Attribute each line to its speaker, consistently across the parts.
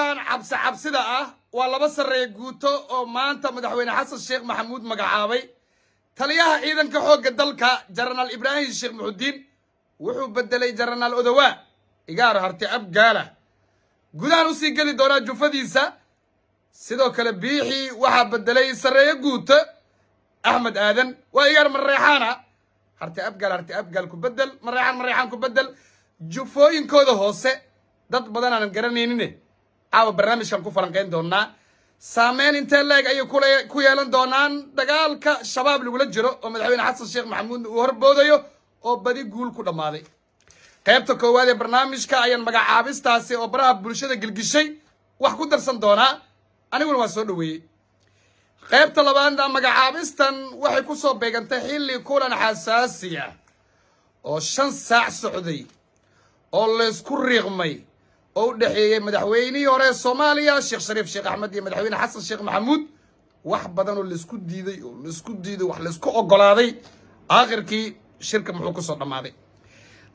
Speaker 1: ninkan cabsi cabsida ah waa laba sarreeya guuto oo maanta madaxweyne xasan sheekh maxamuud magacaabay taliyaha ciidanka xoogga dalka jarnaal ibraahim sheekh muxudiin wuxuu bedelay jarnaal odowaa igaar harte abgaala gudahan u sii geli doonaa jufadiisa sidoo kale biixii waxaa beddelay sarreeyo guuto axmed aadan waa igaar mareexaana harte abgaal harte abgaal ku bedel mareexaan mareexaan ku beddel jufooyinkooda hoose dad badan aanan garanaynin caawa barnaamijkan ku falanqayn doonaa saameyn intee leeg ayay ku yeelan doonaan dagaalka shabaab lagula jiro oo madaxweyne xasan sheekh maxamuudna uu horboodayo oo badi guul ku dhammaaday qaybta koowaad ee barnaamijka ayaan magacaabistaasi oo baraha bulshada gelgishay wax ku darsan doonaa aniguna waa soo dhoweeyey qaybta labaadna magacaabistan waxay ku soo beegantay xilli kulan xasaasi ah oo shan saac socday oo laysku riiqmay oo u dhexeeyey madaxweynihii hore soomaaliya sheekh shariif sheekh axmed iyo madaxweyne xasan sheekh maxamuud wax badan oo laysku diiday oo laisku diiday wax laysku ogolaaday aakhirkii shirka muxuu ku soo dhammaaday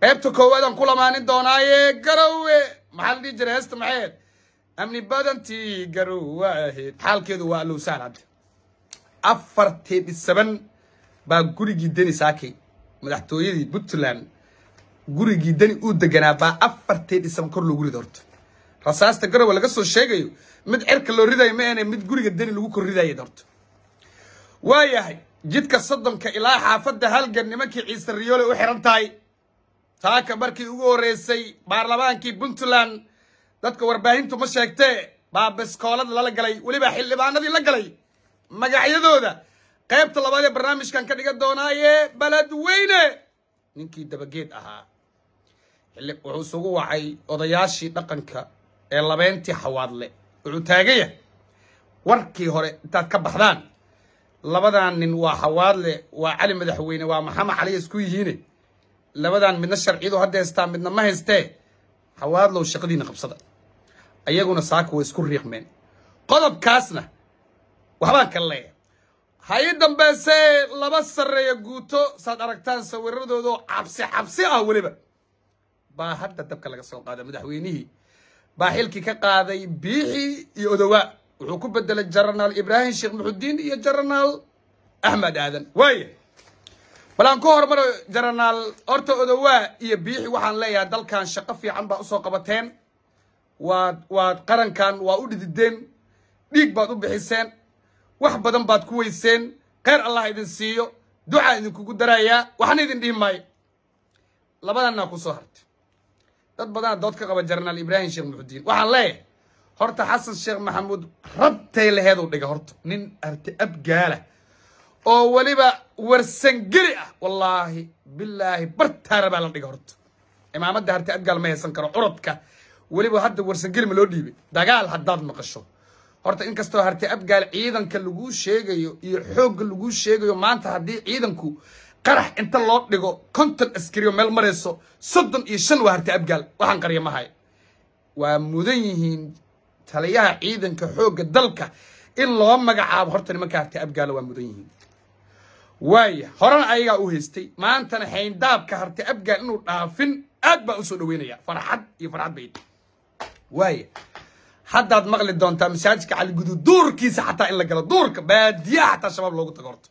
Speaker 1: qaybta koowaad aan ku lamaanin doonaaye garowe maxaa la dhihi jiray heesta maxeed amni badantii ahayd xaalkeedu waa alowsaalaad afarteedi isaban baa gurigii deni saakey madaxtooyadii puntland gurigii dani uu deganaa baa afartii dhisan kor loogu rido horta rasaasta garowe laga soo sheegayo mid cirka loo ridayo ma aene mid guriga deni lagu kor ridayo horta waayahay jidka soddonka ilaa xaafadda halgan nimankii ciise riyoole u xiran tahay taaka markii ugu horreysay baarlamaankii puntland dadka warbaahintu ma sheegtee baa baskoolada lala galay weliba xildhibaanadii la galay magacyadooda qaybta labaad ee barnaamijkan ka dhigan doonaaye baladweyne ninkii dabageed ahaa wuxuu isugu wacay odayaashii dhaqanka ee labeentii xawaadle wuxuu taagan yahay warkii hore intaad ka baxdaan labadaan nin waa xawaadle waa cali madaxweyne waa maxamed cali isku yihiine labadaan midna sharciyadu hadda haystaa midna ma haystee xawaadlow shaqadiina qabsada ayaguna saaka way isku riiqmeen qodobkaasna waxbaan kala leeya hayi dambeese laba sarreeya guuto saad aragtaan sawiradoodoo cabsi cabsi ah weliba baa hadda dabka laga soo qaaday madaxweynihii baa xilkii ka qaaday biixi iyo odowa wuxuu ku bedelay jenaraal ibraahim sheekh muxudiin iyo jenaraal axmed aadan waaye bal aan ku hormaro jenaraal horta odowa iyo biixi waxaan leeyahay dalkan shaqo fiican baa usoo qabateen waad waad qarankan waa u dhidideen dhiig baad u bixiseen wax badan baad ku weyseen kheyr allah idin siiyo ducaa idinkugu darayaa waxna idin dhihi maayo labadanaa ku soo hartay dad badanaa dood ka qaba jarnaal ibraahim sheekh muxudiin waxaan leeyahay horta xasan sheekh maxamuud rabtay laheeduu dhiga horta nin arti abgaala oo weliba warsangeli ah wallaahi bilaahi bartaara baa la dhiga horta imaamadda harti abgaal ma haysan karo curadka weliba hadda warsangeli ma loo dhiibay dagaal haddaad maqasho horta in kastoo harti abgaal ciidanka laguu sheegayo iyo xoogga laguu sheegayo maanta haddii ciidanku qarax inta loo dhigo konton askarioo meel marayso soddon iyo shan waa harta abgaal waxaan qarya waa mudan yihiin taliyaha ciidanka xoogga dalka in loo magacaabo horta nimanka harta abgaala waa mudan yihiin waaya horena ayagaa u haystay maantana xayndaabka harta abgaal inuu dhaafin aad baa u soo dhaweynaya farxad iyo farxad bayd waaya haddaad maqli doontaa masaajidka cali guduud duurkiisa xataa in la galo duurka baadiyaha xataa shabaab loogu tago horta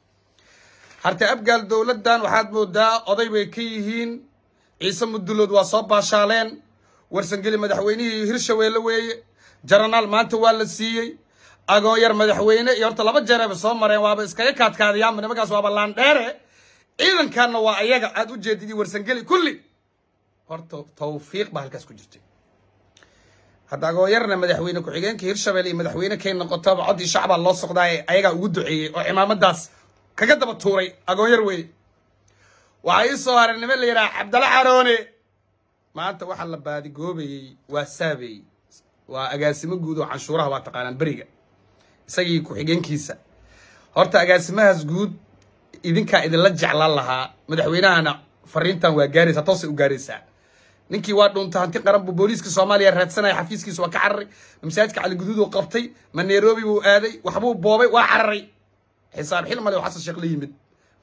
Speaker 1: harta abgaal dowladdan waxaad moodaa oday bay ka yihiin ciise mudulood waa soo baashaaleen warsangeli madaxweynihii hirshabeelle weeye jaranaal maanta waa la siiyey agooyar madaxweyne iyo horta laba jeereba soo mareen waaba iskaga kaadkaadayaanba nimankaas waaba laandheere ciidankanna waa ayaga aad u jeedid iyo warsangeli kulli horta tawfiiq baa halkaas ku jirtay hadda agooyarna madaxweyne ku-xigeenka hirshabelle iyo madaxweyne kay noqotoba codii shacbaa loo soqdaaye ayagaa ugu duceeyey oo cimaamadaas kaga daba tuuray agoon yar weeye waxaa ii soo haray niman la yidhaha cabdalla caroone maanta waxaa la baadigoobayey waa saabey waa agaasimo guud oo canshuuraha waa taqaanaan beriga isagii ku-xigeenkiisa horta agaasimahaas guud idinkaa idinla jeclaan lahaa madaxweynahana fariintan waa gaaraysaa toosay u gaaraysaa ninkii waa dhuunta hanti qaran buu booliiska soomaaliya raadsanaya xafiiskiisa waa ka cararay masaajidka caligaduuduu qabtay ma nairobi buu aaday waxbuu boobay waa cararay xisaab xil male oo xasan sheekh la yimid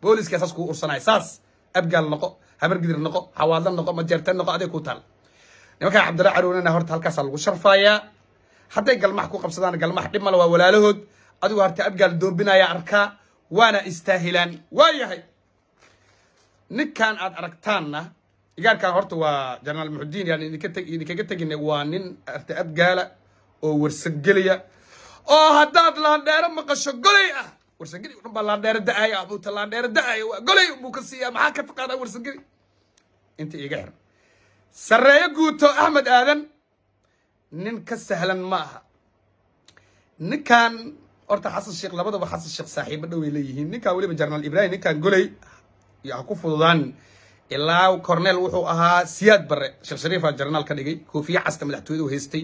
Speaker 1: booliskaas saas kuu ursanay saas abgaal noqo habargidir noqo hawaadla noqo majeerta noqo aday kuu taal nimankaa cabdilla caruunana horta halkaasaa lagu sharfaayaa hadday galmax ku qabsadaan galmax dhib male waa walaalahood adigu horta abgaal doobinaya arkaa waana istaahilaan waayahay ninkan aad aragtaanna igaarkaan horta waa jenaraal muxudiin yani idinkaga tegine waa nin arta abgaala oo warsageliya oo haddaad laandheero maqasho goley ah warsageri un baa laandheero da-aaya abuuta laandheero da-aaya waa goley unbuu ka siiyaa maxaa ka taqaanaa warsageri inta iga xir sarreeyo guuto axmed aadan nin ka sahlan ma aha ninkan horta xasan sheekh labadaba xasan sheekh saaxiibo dhoway leeyihiin ninkaa weliba jenaraal ibraahim ninkan golay iyo ha ku fududaan ilaa cornel wuxuu ahaa siyaad bare sheekh shariifa jarnaal ka dhigay koofiya casta madaxtooyada u haystay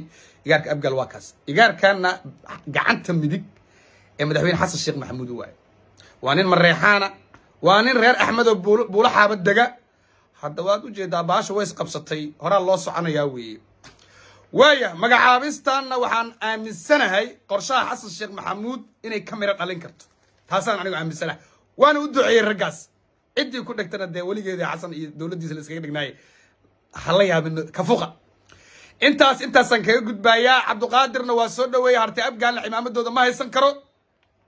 Speaker 1: igaarka abgal waa kaas igaarkanna gacanta midig ee madaxweyne xasan sheekh maxamuud waaye waa nin mareexaana waa nin reer axmed oo buulo xaabad dega hadda waad u jeeddaa baasha way isqabsatay horaa loo soconayaa weeye waaya magacaabistaanna waxaan aaminsanahay qorshaha xasan sheekh maxamuud inay kamira dhalin karto taasaan anigu aaminsanahay waana u duceeyey raggaas ciddii ku dhegtana dee weligeeda xasan iyo dowladdiisa la iskaga dhignaaye hala yaabin ka kafuqa intaas intaasaan kaga gudbaayaa cabduqaadirna waa soo dhaweeye hartay abgaanna cimaamaddooda ma haysan karo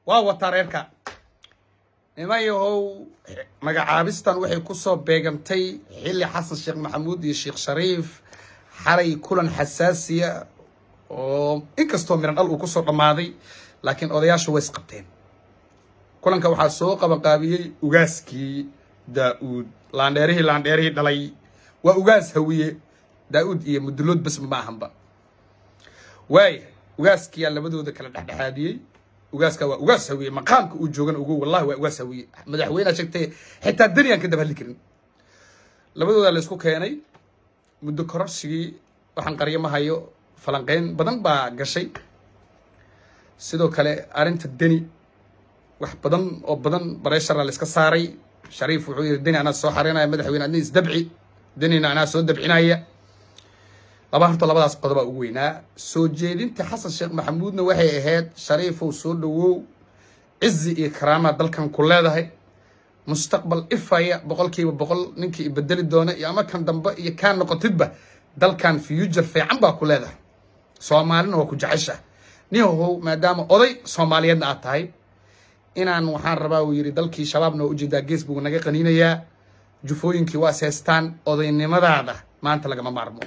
Speaker 1: waa wataa reerka niman magacaabistan waxay kusoo beegantay xilli xasan sheekh maxamuud iyo sheekh shariif xaray kulan xasaasiya oo inkastoo miran dhal uu kusoo dhammaaday laakiin odayaashu way isqabteen kulanka waxaa soo qabanqaabiyey ugaaskii daa-uud laandheerihii laandheerihii dhalay waa ugaas hawiye daa-uud iyo mudulood basma ma ahanba waaya ugaas labadooda kala dhexdhexaadiyey ugaaskaa waa ugaas hawiye maqaamka uu joogana ugu wallahi waa ugaas hawiye madaxweynea sheegtee xitaa deniyan ka daba hadli karin labadoodaa la isku keenay muddo kororsigii waxaan qaryo ma hayo falanqeyn badan baa gashay sidoo kale arrinta deni wax badan oo badan bareeshara la saaray shariif wuxuu yidhi deni anaa soo xarinaya madaxweyne adnin isdabci denina anaa soo dabcinaya laba horta labadaas qodoba ugu weynaa soo jeedinta xasan sheekh maxamuudna waxay ahayd shariifow soo dhawow cizi iyo karaama dalkan ku leedahay mustaqbal ifaya boqolkiiba boqol ninkii ibedeli doona iyo ama kan dambe iyo kaa noqotidba dalkan future fiican baa ku leedahay soomaalina waa ku jecesha nihow maadaama oday soomaaliyeedna aad tahay inaan waxaan rabaa uu yidhi dalkii shabaabna waa ujeedaa gees buu naga qaniinayaa jufooyinkii waa seestaan odaynimadaada maanta lagama maarmo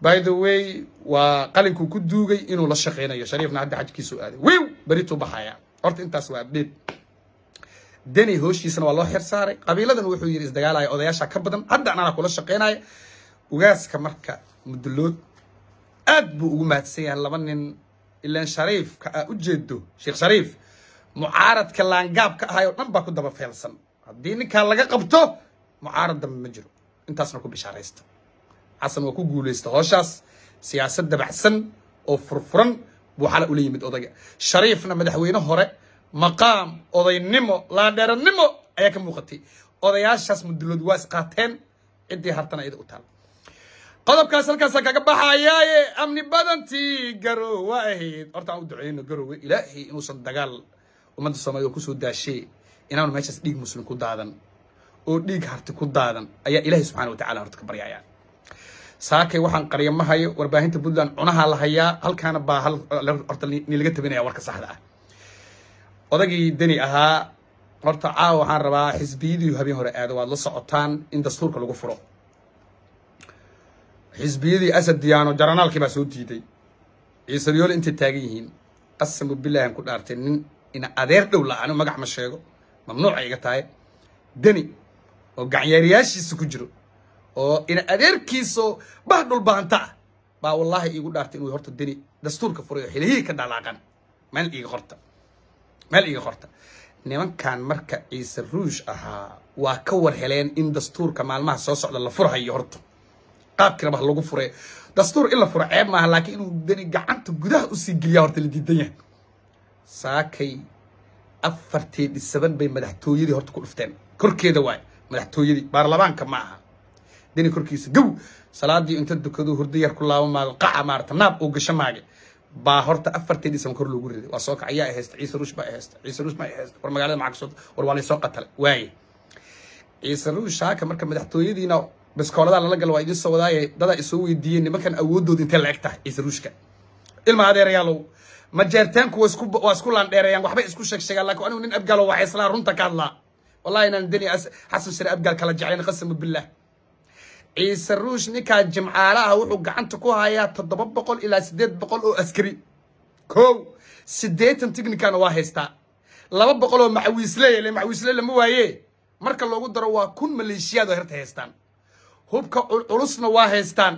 Speaker 1: by the way waa qalinkuu ku duugay inuu la shaqaynayo shariifna hadda xajkiisu aaday wiw berituu baxaya horta intaas waa update deni hooshiisana waa loo xir saaray qabiiladan wuxuu yidhi isdagaalaya odayaashaa ka badan hadda anana kula shaqaynaya ugaaska marka mudulood aad buu ugu mahadsan yahay laba nin ilaan shariifka aa ah, u jeedo sheekh shariif mucaaradka laangaabka ahay oo dhan baa ku daba feelsan haddii ninkaa laga qabto mucaarad dambe ma jiro intaasna ku bishaaraysta casan waa ku guuleysta hooshaas siyaasad dabacsan oo furfuran buu xala ula yimid odayga shariifna madaxweyne hore maqaam odaynimo laadheeranimo ayaa ka muuqatay odayaashaas mudulood waa isqaateen ciddii hartana iyada u taal qodobkaas halkaasaa kaga baxayaaye amni badantii garow waa ahayd horta aan u duceyno garowe ilaahay inuusan dagaal ummadda soomaaliya oo kusoo daashee inaanu meeshaas dhiig muslim ku daadan oo dhiig harti ku daadan ayaa ilaahay subxaana wa tacala horta ka baryayaa saakay waxaan qarya warbaahinta puntland cunahaa la hayaa halkaana baa horta nilaga tabinaya warka saxda ah odagii deni ahaa horta caawa waxaan rabaa xisbiyadii habeen hore aada waad la socotaan in dastuurka lagu furo xisbiyadii asad diyaano jaranaalkii baa soo diiday ciisabiyoole intay taagan yihiin qasamu bilaahi ku dhaartay nin ina adeer dhow la-aan magax ma sheego mamnuuca iga tahay deni oo gacyaariyaashiisa ku jiro oo ina adeerkiiso bah dhulbaanta ah baa wallaahi iigu dhaartay inuu horta deni dastuurka furayo xilihii ka dhalaaqan meel iga qorta meel iiga qorta nimankan marka ciise ruush ahaa waa ka war heleen in dastuurka maalmaha soo socda la furhayo horta qaabkiinaba lagu furay dastuur in la furo ceeb maaha laakiin inuu deni gacanta gudaha usii geliya horta la diidan yahay saakay afarteedhi saban bay madaxtooyadii horta ku dhufteen korkeeda waay madaxtooyadii baarlamaanka ma aha dini korkiisa gow salaadii inta dukadu hurdo yar ku laabo maago qaca maarata naab oo gasho maage baa horta afartii dhisan kor loogu riday waa soo kac ayaa haysta ciise ruush baa haysta ciise ruush maa haysta war magaalada macagsood war waa laysoo qatalay waaye ciise ruush shaaka marka madaxtooyadiina biskooladaa lala gala waa idin soo wadaaye dadaa isoo weydiiyeen nimankan awoodooda intay la eg tahay ciise ruushka ilma adeerayaalow ma jeertaanku waa isku laandheereeyaan waxbay isku sheegsheegaan laakiin anigu nin abgaalo waxayslaa runta ka hadlaa wallahi inaan deni xasan shire abgaal kala jeclayn qasama billah ciise ruush ninkaa jimcaalaha wuxuu gacanta ku hayaa toddoba boqol ilaa sideed boqol oo askari kow sideetan tignikana waa haystaa laba boqol oo maxawiisleeya le lama waaye marka loogu daro waa kun maleeshiyaad herta haystaan hubka culusna waa haystaan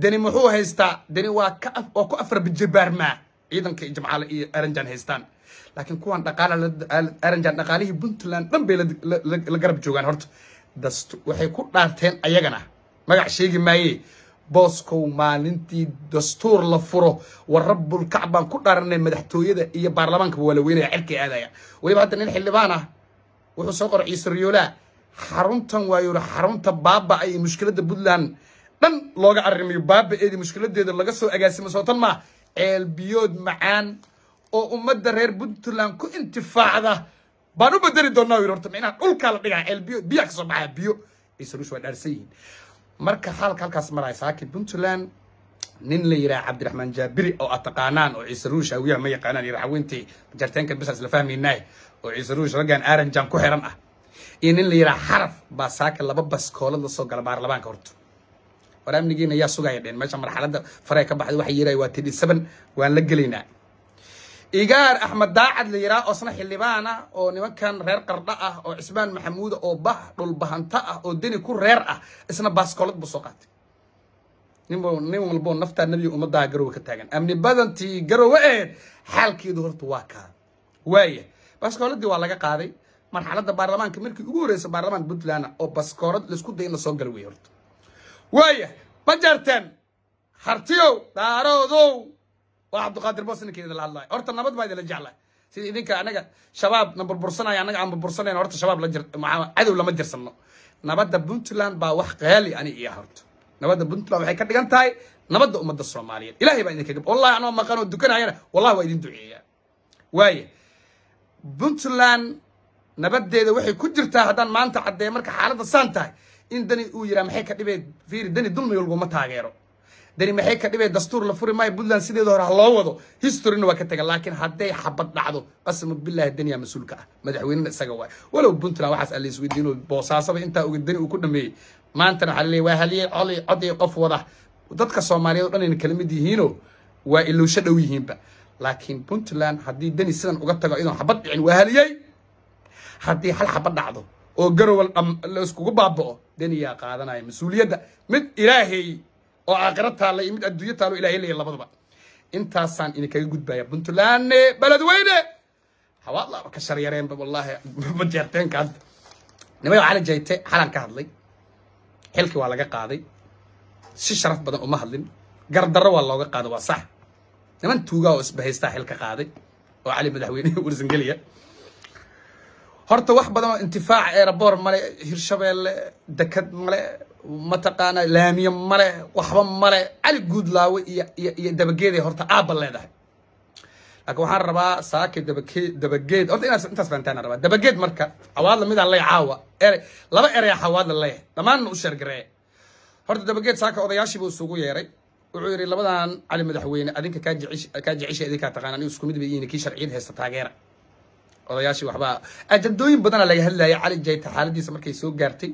Speaker 1: deni muxuu haystaa deni waa waa ku afar bijabaarmaa ciidanka jimcaale iyo aranjan haystaan laakiin kuwan dhaqaala aranjan dhaqaalihii puntland dhan bay la garab joogaan horta dast waxay ku dhaarteen ayagana magac sheegi maaye booskow maalintii dastuur la furo war rabulkac baan ku dharanay madaxtooyada iyo baarlamaankaba waa la weynaya cerkay aadaya weliba hadda nin xildhibaan ah wuxuu soo qoray ciise riyoolaa xaruntan waa yuri xarunta baaba iyo mushkiladda puntland dhan looga arrimayo baaba-eedii mushkiladeeda laga soo agaasimo ma ceel biyood macaan oo ummadda reer puntland ku intifaacda baan u bedeli doonaa yuri horta micnaha dhulkaa la dhigaa ceelbiyood biyaa ka soo baxaa biyo ay saruush waa dhaarsan yihiin marka xaalka halkaas maraaya saakib puntland nin la yidhaha cabdiraxmaan jaabiri oo aad ah taqaanaan oo ciise ruush hawyaha ma yaqaanaan iyo raxweyntii jarteenkan bes isla fahmaynaaye oo ciise ruush raggan aaranjan ku xiran ah iyo nin la yidhaha xaraf baa saaka laba baskoolad la gala baarlamaanka horto war amnigiina yaa sugaya dheen meesha marxaladda faree ka baxday waxay yidhaha waa tidhi seven waan la gelaynaa igaar axmed daacad la yidhaha oo isna xildhibaan ah oo nimankan reer qardha ah oo cismaan maxamuuda ah, oo bah dhulbahanto ah oo deni ku reer ah isna baaskoolad buu soo qaatay nin walbo naftaa nebiga ummadaha garowe ka taagan amni badantii garowe ee xaalkeedu horta waa kaa waaya baskooladii waa laga qaaday marxalada baarlamaanka markii ugu horeysa baarlamaan puntland ah, oo baskoolad laisku day ina soo gal wey horta waaya ma jarteen hartiyow daaroodow waa cabdiqaadir bos ninka idinla horta nabad baa idinla jeclay sida idinka anaga shabaab na burbursanaya anaga aan burbursanan horta shabaab cadow lama dirsano nabadda puntland baa wax qaali ani iya horto nabadda puntland waxay ka dhigan tahay nabadda ummadda soomaaliyeed ilahay baa idinka wallahi anoo maqan oo dukanayana wallahi waa idin duceeyaa waaya puntland nabaddeeda waxay ku jirtaa haddaan maanta caddeey marka xaaladda saan tahay in dani uu yiraa maxay ka dhibee fiiri dani dulmi walguma taageero dani maxay ka dhibay dastuur la furi maayo puntland sideeda hore ha loo wado historina waa ka tagan laakiin hadday xabad dhacdo qasama billahi daniya mas-uulka ah madaxweynena isaga waay walow puntland waxaas aan laisweydiino boosaasaba intaa oga dani uu ku dhameeyey maantana waxaa laleey waa haliyey col codii qof wada dadka soomaaliyeed o dhan ayna kala mid waa ilowsho dhow yihiinba laakiin puntland haddii deni sidan uga tago idoon xabad dhicin waa haliyey haddii hal xabad dhacdo oo garowal la iskugu baaba'o deniyaa qaadanaya mas-uuliyadda mid ilaahay oo aakhira taalla iyo mid adduunyo taalo ilahay leeya labadaba intaasaan idinkaga gudbaya puntlaande beledweyne hawaad laaba ka sharyareenba wallaahi majeerteenka hadda nimaya cali jayte xalan ka hadlay xilki waa laga qaaday si sharaf badan uma hadlin gardarro waa looga qaaday waa sax niman tuugaa oo isbahaystaa xilka qaaday oo cali madaxweyne madaxweynihii geliya horta wax badan oo intifaac eeraboor male hirshabeelle dekad male mataqaanaa laamiye male waxba male cali guudlaawe iyo iyo dabageeday horta aabba leedahay laakiin waxaan rabaa saake dabake dabageed horta inaad intaas fahantaan rabaa dabageed marka xawaadla mid aan caawa ere laba eraya ah xawaadla leeyahay dhammaanna u sheergaree horta dabageed saaka odayaashii buu isugu yeeray wuxuu yidhi labadan cali madaxweyne adinka kaa jecisha idinkaa taqaanaan iskumid bay yihiin kii sharciyada heesta taageera odayaashii waxbaa ajandooyin badana laga hadlayay cali jayta xaaladiisa markay soo gaartay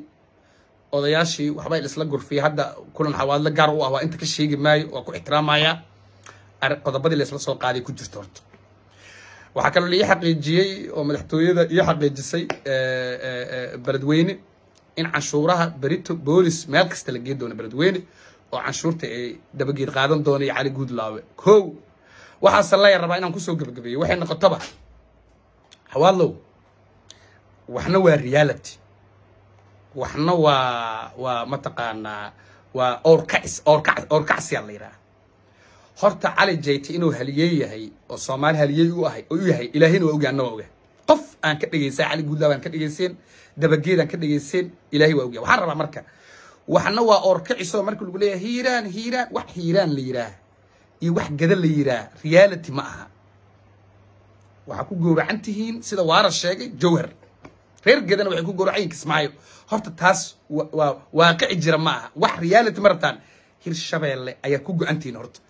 Speaker 1: odayaashii waxbay isla gurfiyay hadda kulan xawaadle gaar u ah waa inta ka sheegi maayo waa ku ixtiraamaya qodobadii laysla soo qaaday ku jirto horta waxaa kaloo la ii xaqiijiyey oo madaxtooyada ii xaqiijisay beledweyne in canshuuraha berito boolis meel kasta la geen doono beledweyne oo canshuurta ay dabageed qaadan doona iyo cali guudlaawe kow waxaase laya rabaa inaan kusoo gebagabeeyo waxay noqotoba xawaadlow waxna waa reality waxna waa waa mataqaanaa waa orkacs orkac orkacsiyaa la yidhaha horta cali jayte inuu haliyey yahay oo soomaali haliyey u ahay u yahay ilaahayna waa ogahy anna waa qof aan ka dhegaysaa cali guudlaab aan ka dhegeyseen dabageed aan ka dhegayseen ilaahay waa ogahy waxaan rabaa marka waxna waa orkacisoo marka lagu leeyahay hiiraan hiiraan wax hiiraan la yidhaah iyo wax gada la yidhaah reality ma aha waxaa ku gowracantihiin sida waara sheegay jawhar reer gedan waxay ku gowracayin kismaayo horta taas waa waaqici jira ma aha wax reality ma rabtaan hirshabeelle ayaa ku go-antihiin horta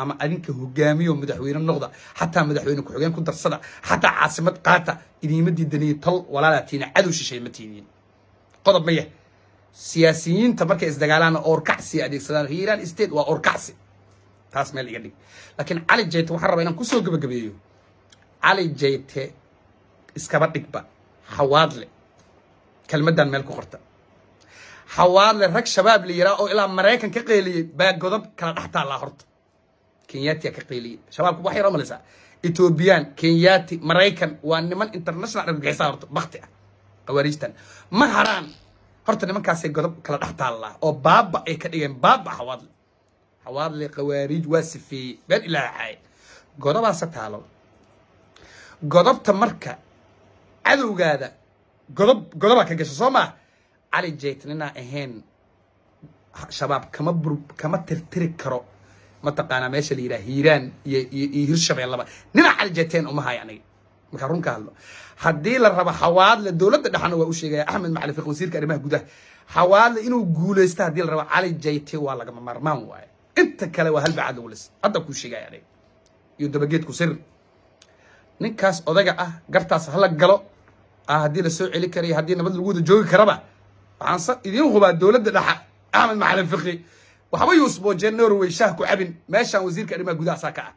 Speaker 1: ama adinka hogaamiyo madaxweyne noqda xataa madaxweyne ku xogeen ku darsada xataa caasimad qaata idiima diidaniin tol walaalaatiin cadow shishay ma tiiniin qodob maya siyaasiyiinta markay isdagaalaana oorkacsi adeegsadaan hiiran state waa oorkacsi taas meel iga dhig laakiin cali jayte waxaan rabaa inaan kusoo gabagabeeyo cali jayte iskaba dhigba xawaadle kelmadan meel ku qorta xawaadle rag shabaab la yiraa oo ilaa maraykan ka qeeliyey baa godob kala dhex taallaa ah horta kenyatiya ka qeeliyey shabaabku waxay maleysaa etoobiyaan kenyati maraykan waa niman international argagixisa ah horta bakti ah khawaarijtan ma haraan horta nimankaasay godob kala dhex taallaa ah oo baaba ay ka dhigeen baaba xawaadle xawaadle khawaarij waa sifeeyey been ilaaha godobaase taalo godobta marka cadowgaada godob godoba ka gasha soo maa cali jaytnina ahayn shabaab kama bur kama tirtiri karo mataqaanaa meesha la yidhaha hiiraan iyo iyo hirshabeellaba nina cali jayteen uma haya aniga markaa runka hadlo haddii la rabo xawaadle dowladda dhexna waa u sheegaya axmed macali fiq wasiirka arrimaha gudaha xawaadle inuu guulaysto haddii la rabo cali jayte waa lagama maarmaan waaye inta kale waa halbacad lowles hadda kuu sheegaya aniga iyo dabageedku sir ninkaas odaga ah gartaas hala galo Ah, haddii lasoo celi karaiyo haddii nabad lagu wada joogi karaba waxaan idiin hubaa dowladda dhaxa axmed macalin fiqi waxba yuusboojeen norway shah ku cabin meeshaan wasiirka arrimaha gudaha asaa ka ah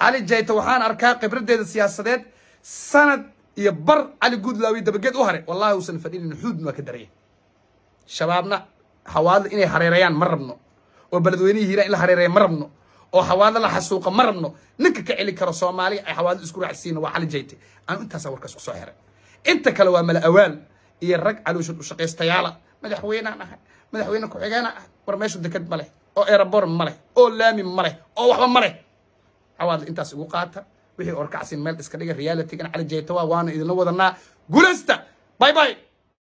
Speaker 1: cali jayta waxaan arkaa khibraddeeda siyaasadeed sanad iyo bar cali guudlaawiy dabageed u hare wallahi uusan fadhinin xuudun waa ka daraya shabaabna xawaadla inay hareerayaan ma rabno oo beledweynihii hiiraan in la hareereya ma rabno oo xawaadla la xasuuqa ma rabno ninka ka celi karo soomaaliya ay xawaadla isku raacsiina waa cali jayte aan intaasa warkaas ku soo xiray inta kale waa mala'awaan iyo rag caloosha dhushaqaystayaala madaxweynaan ahay madaxweyne ku-xigeena ah war meeshu deked ma leh oo erabor ma leh oo laami ma leh oo waxba ma leh cawaadle intaas igu qaata wixii orkacsin meel iska dhiga realitygan cali jaytawaa waana idinla wadanaa guulaysta bay bay